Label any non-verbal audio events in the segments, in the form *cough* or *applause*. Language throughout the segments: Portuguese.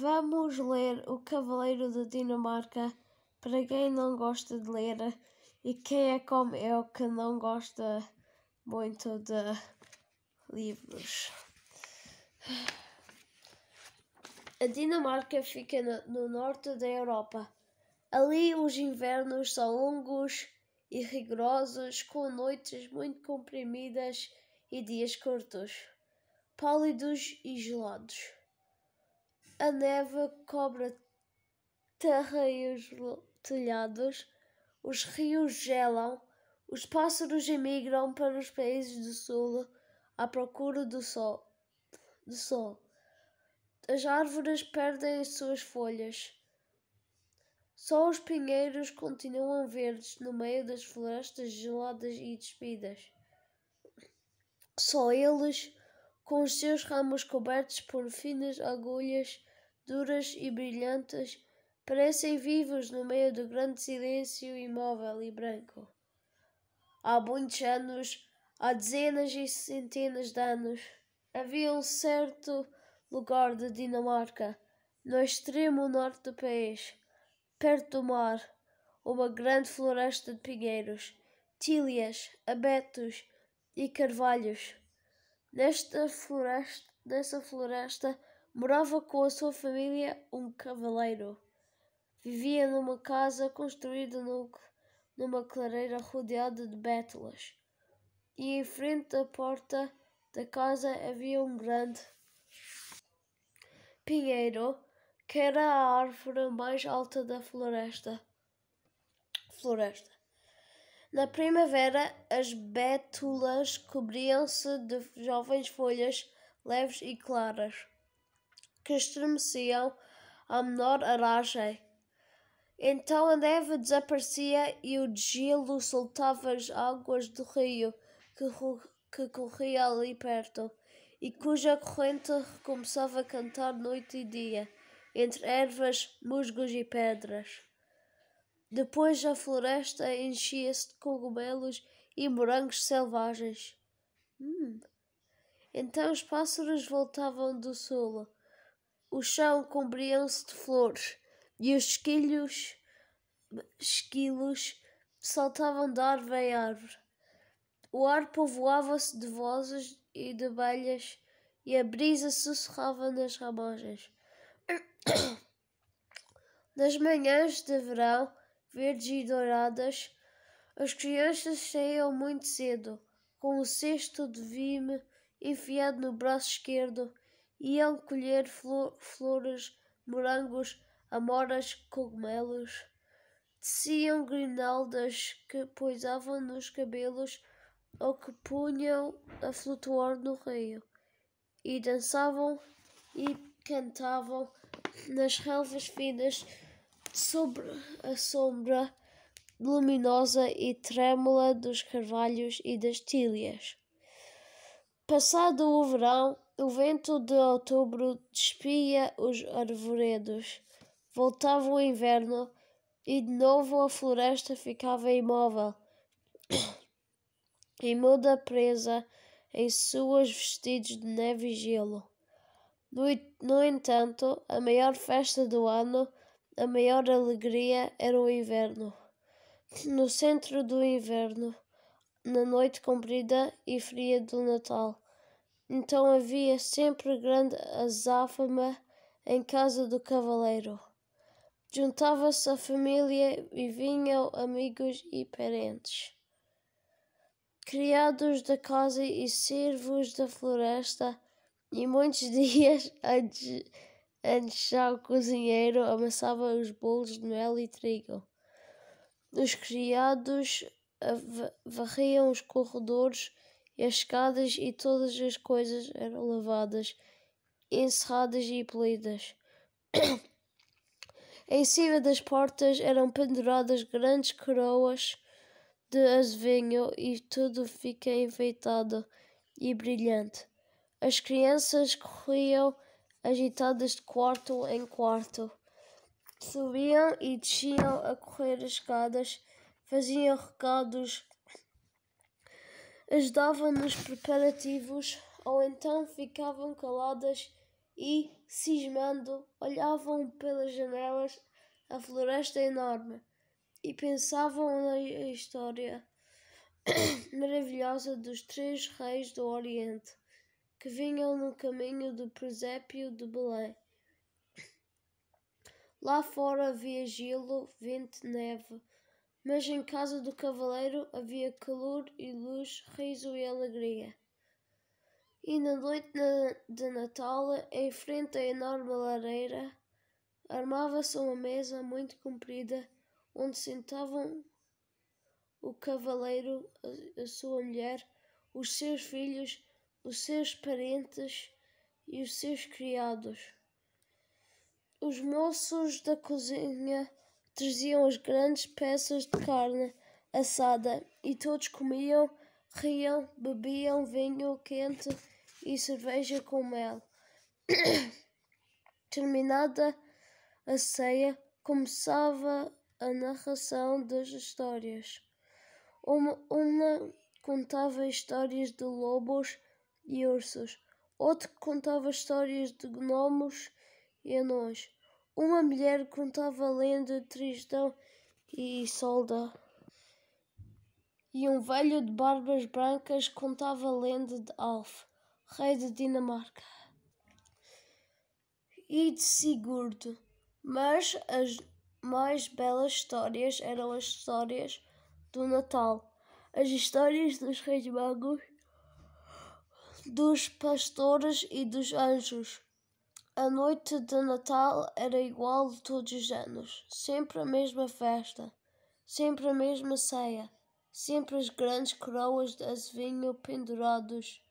Vamos ler O Cavaleiro da Dinamarca para quem não gosta de ler e quem é como eu que não gosta muito de livros. A Dinamarca fica no, no norte da Europa. Ali os invernos são longos e rigorosos, com noites muito comprimidas e dias curtos, pálidos e gelados. A neve cobre terra e os telhados, os rios gelam, os pássaros emigram para os países do sul à procura do sol. Do sol. As árvores perdem as suas folhas. Só os pinheiros continuam verdes no meio das florestas geladas e despidas. Só eles, com os seus ramos cobertos por finas agulhas, duras e brilhantes, parecem vivos no meio do grande silêncio imóvel e branco. Há muitos anos, há dezenas e centenas de anos, havia um certo lugar da Dinamarca, no extremo norte do país, perto do mar, uma grande floresta de pinheiros, tílias, abetos e carvalhos. Nesta floresta, nessa floresta Morava com a sua família um cavaleiro. Vivia numa casa construída no, numa clareira rodeada de bétulas. E em frente da porta da casa havia um grande pinheiro, que era a árvore mais alta da floresta. floresta. Na primavera, as bétulas cobriam-se de jovens folhas leves e claras que estremeciam a menor aragem. Então a neve desaparecia e o gelo soltava as águas do rio que, que corria ali perto e cuja corrente começava a cantar noite e dia, entre ervas, musgos e pedras. Depois a floresta enchia-se de cogumelos e morangos selvagens. Hum. Então os pássaros voltavam do sul o chão cobriu-se de flores e os esquilhos, esquilos saltavam de árvore em árvore. O ar povoava-se de vozes e de abelhas e a brisa sussurrava nas ramagens. *coughs* Nas manhãs de verão, verdes e douradas, as crianças saíam muito cedo, com o cesto de vime enfiado no braço esquerdo Iam colher flor, flores, morangos, amoras, cogumelos. Teciam grinaldas que poisavam nos cabelos ou que punham a flutuar no rio. E dançavam e cantavam nas relvas finas sobre a sombra luminosa e trêmula dos carvalhos e das tílias. Passado o verão, o vento de outubro despia os arvoredos. Voltava o inverno e de novo a floresta ficava imóvel e muda presa em suas vestidos de neve e gelo. No, no entanto, a maior festa do ano, a maior alegria era o inverno. No centro do inverno, na noite comprida e fria do Natal, então havia sempre grande azáfama em casa do cavaleiro. Juntava-se a família e vinham amigos e parentes. Criados da casa e servos da floresta, e muitos *laughs* dias antes, antes já o cozinheiro amassava os bolos de mel e trigo. Os criados eh, varriam os corredores e as escadas e todas as coisas eram lavadas, encerradas e polidas. *coughs* em cima das portas eram penduradas grandes coroas de azevinho e tudo fica enfeitado e brilhante. As crianças corriam agitadas de quarto em quarto. Subiam e desciam a correr as escadas, faziam recados ajudavam nos preparativos ou então ficavam caladas e, cismando, olhavam pelas janelas a floresta enorme e pensavam na história *coughs* maravilhosa dos três reis do Oriente que vinham no caminho do presépio de Belém. Lá fora havia gelo, vento, neve mas em casa do cavaleiro havia calor e luz, riso e alegria. E na noite de Natal, em frente à enorme lareira, armava-se uma mesa muito comprida, onde sentavam o cavaleiro, a sua mulher, os seus filhos, os seus parentes e os seus criados. Os moços da cozinha traziam as grandes peças de carne assada e todos comiam, riam, bebiam vinho quente e cerveja com mel. *coughs* Terminada a ceia, começava a narração das histórias. Uma, uma contava histórias de lobos e ursos, outro contava histórias de gnomos e anões. Uma mulher contava a lenda de Tristão e Solda. E um velho de barbas brancas contava a lenda de Alf, rei de Dinamarca. E de Sigurd. Mas as mais belas histórias eram as histórias do Natal. As histórias dos reis magos, dos pastores e dos anjos. A noite de Natal era igual todos os anos, sempre a mesma festa, sempre a mesma ceia, sempre as grandes coroas de vinho pendurados,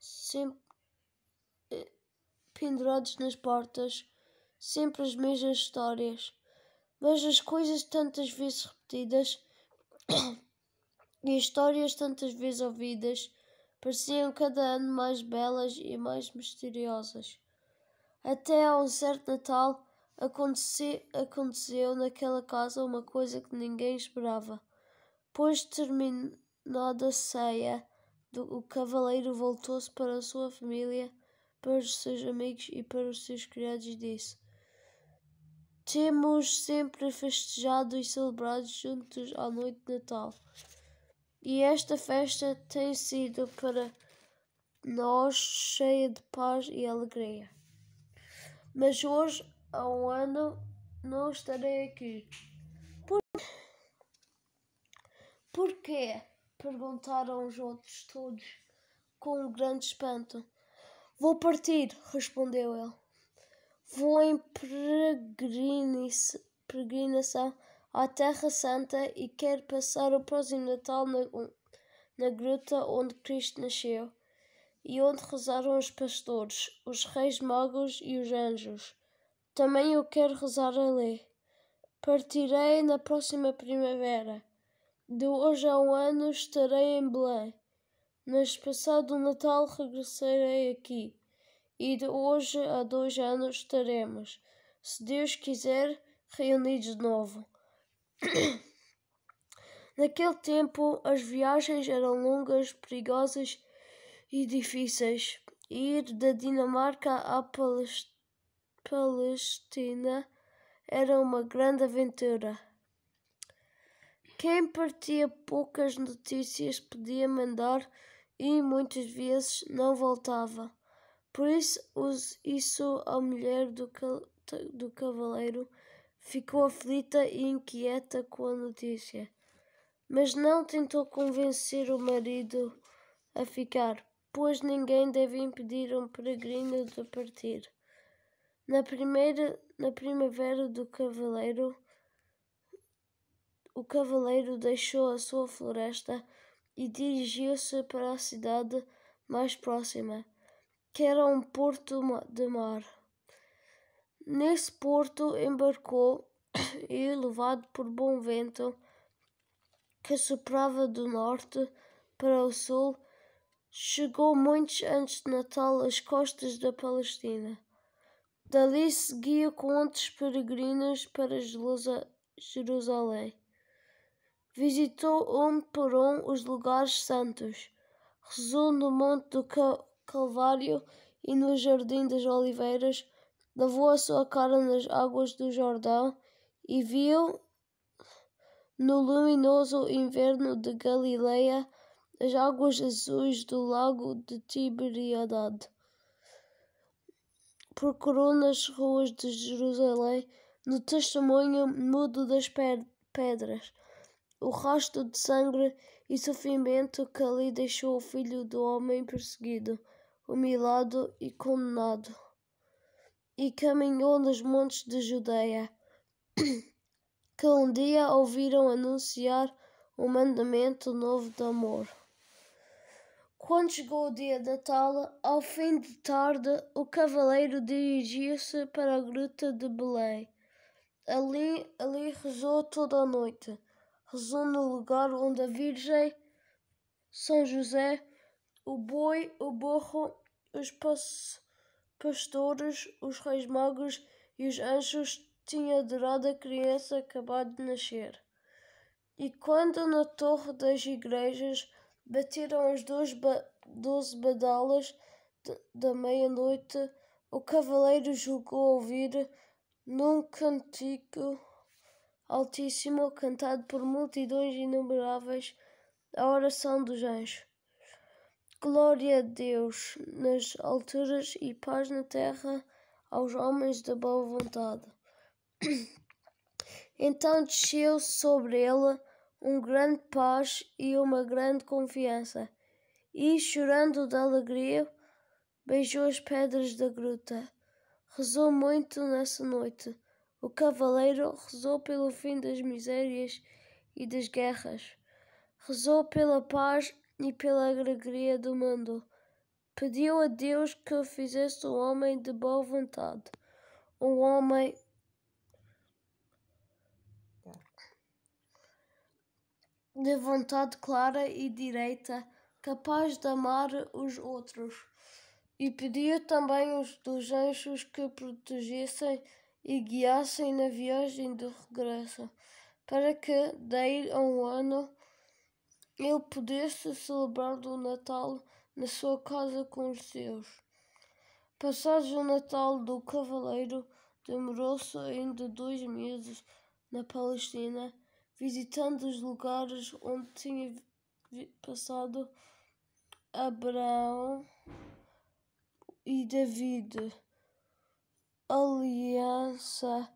sempre eh, pendurados nas portas, sempre as mesmas histórias, mas as coisas tantas vezes repetidas *coughs* e histórias tantas vezes ouvidas pareciam cada ano mais belas e mais misteriosas. Até a um certo Natal aconteceu naquela casa uma coisa que ninguém esperava. Pois terminada a ceia, o cavaleiro voltou-se para a sua família, para os seus amigos e para os seus criados e disse: Temos sempre festejado e celebrado juntos à noite de Natal. E esta festa tem sido para nós cheia de paz e alegria mas hoje, há um ano, não estarei aqui. Por... Porquê? Perguntaram os outros todos, com um grande espanto. Vou partir, respondeu ele. Vou em peregrinação à Terra Santa e quero passar o próximo Natal na, na gruta onde Cristo nasceu e onde rezaram os pastores, os reis magos e os anjos. Também eu quero rezar ali. Partirei na próxima primavera. De hoje a um ano estarei em Belém. Mas passado o Natal regressarei aqui. E de hoje a dois anos estaremos, se Deus quiser, reunidos de novo. *coughs* Naquele tempo as viagens eram longas, perigosas e difíceis. Ir da Dinamarca à Palestina era uma grande aventura. Quem partia poucas notícias podia mandar e muitas vezes não voltava. Por isso, isso a mulher do, do cavaleiro ficou aflita e inquieta com a notícia, mas não tentou convencer o marido a ficar, pois ninguém deve impedir um peregrino de partir. Na, primeira, na primavera do cavaleiro, o cavaleiro deixou a sua floresta e dirigiu-se para a cidade mais próxima, que era um porto de mar. Nesse porto embarcou e, levado por bom vento que soprava do norte para o sul, chegou muitos antes de Natal às costas da Palestina. Dali seguia com outros peregrinos para Jerusalém. Visitou um por um os lugares santos. Rezou no Monte do Calvário e no Jardim das Oliveiras. Lavou a sua cara nas águas do Jordão e viu no luminoso inverno de Galileia as águas azuis do lago de Tiberíade. Procurou nas ruas de Jerusalém, no testemunho mudo das pedras, o rastro de sangue e sofrimento que ali deixou o filho do homem perseguido, humilhado e condenado. E caminhou nos montes de Judeia, que um dia ouviram anunciar o um mandamento novo de amor. Quando chegou o dia da tala, ao fim de tarde, o cavaleiro dirigiu-se para a gruta de Belém. Ali, ali rezou toda a noite. Rezou no lugar onde a Virgem, São José, o boi, o burro, os pastores, os reis magos e os anjos tinham adorado a criança acabada de nascer. E quando na torre das igrejas Bateram as doze badalas da meia-noite. O cavaleiro julgou ouvir num cantigo altíssimo, cantado por multidões inumeráveis, a oração dos anjos. Glória a Deus nas alturas e paz na terra aos homens da boa vontade. *clears throat* Então desceu sobre ele um grande paz e uma grande confiança. E, chorando de alegria, beijou as pedras da gruta. Rezou muito nessa noite. O cavaleiro rezou pelo fim das misérias e das guerras. Rezou pela paz e pela alegria do mundo. Pediu a Deus que o fizesse um homem de boa vontade, um homem de vontade clara e direita, capaz de amar os outros. E pediu também os dos anjos que protegessem e guiassem na viagem de regresso, para que, daí a um ano, ele pudesse celebrar o Natal na sua casa com os seus. Passado o Natal do Cavaleiro, demorou-se ainda dois meses na Palestina visitando os lugares onde tinha passado Abraão e David. Aliança,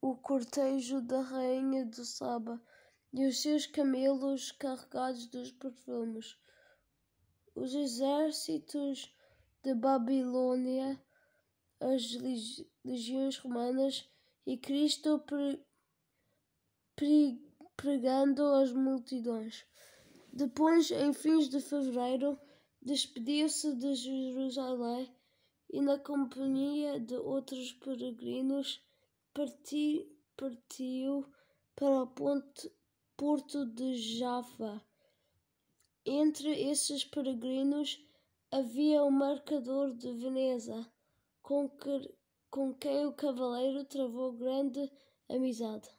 o cortejo da rainha do Saba e os seus camelos carregados dos perfumes. Os exércitos de Babilônia, as legiões romanas e Cristo pregando às multidões. Depois, em fins de fevereiro, despediu-se de Jerusalém e, na companhia de outros peregrinos, parti, partiu para o ponto, porto de Jaffa. Entre esses peregrinos havia o marcador de Veneza, com, que, com quem o cavaleiro travou grande amizade.